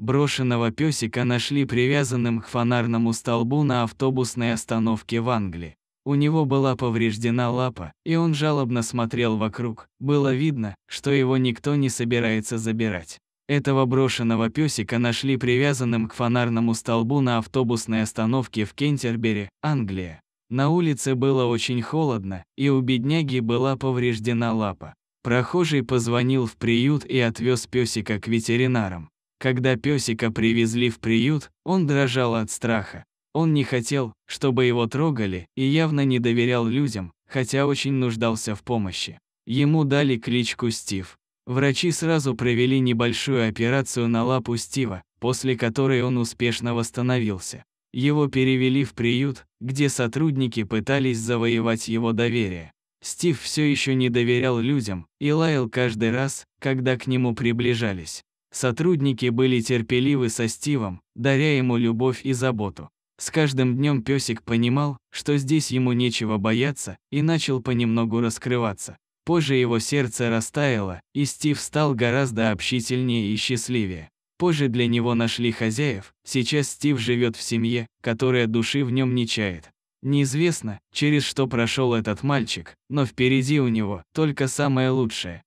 Брошенного песика нашли привязанным к фонарному столбу на автобусной остановке в Англии. У него была повреждена лапа, и он жалобно смотрел вокруг. Было видно, что его никто не собирается забирать. Этого брошенного песика нашли привязанным к фонарному столбу на автобусной остановке в Кентербери, Англия. На улице было очень холодно, и у бедняги была повреждена лапа. Прохожий позвонил в приют и отвез песика к ветеринарам. Когда песика привезли в приют, он дрожал от страха. Он не хотел, чтобы его трогали, и явно не доверял людям, хотя очень нуждался в помощи. Ему дали кличку Стив. Врачи сразу провели небольшую операцию на лапу Стива, после которой он успешно восстановился. Его перевели в приют, где сотрудники пытались завоевать его доверие. Стив все еще не доверял людям и лаял каждый раз, когда к нему приближались. Сотрудники были терпеливы со Стивом, даря ему любовь и заботу. С каждым днем песик понимал, что здесь ему нечего бояться, и начал понемногу раскрываться. Позже его сердце растаяло, и Стив стал гораздо общительнее и счастливее. Позже для него нашли хозяев, сейчас Стив живет в семье, которая души в нем не чает. Неизвестно, через что прошел этот мальчик, но впереди у него только самое лучшее.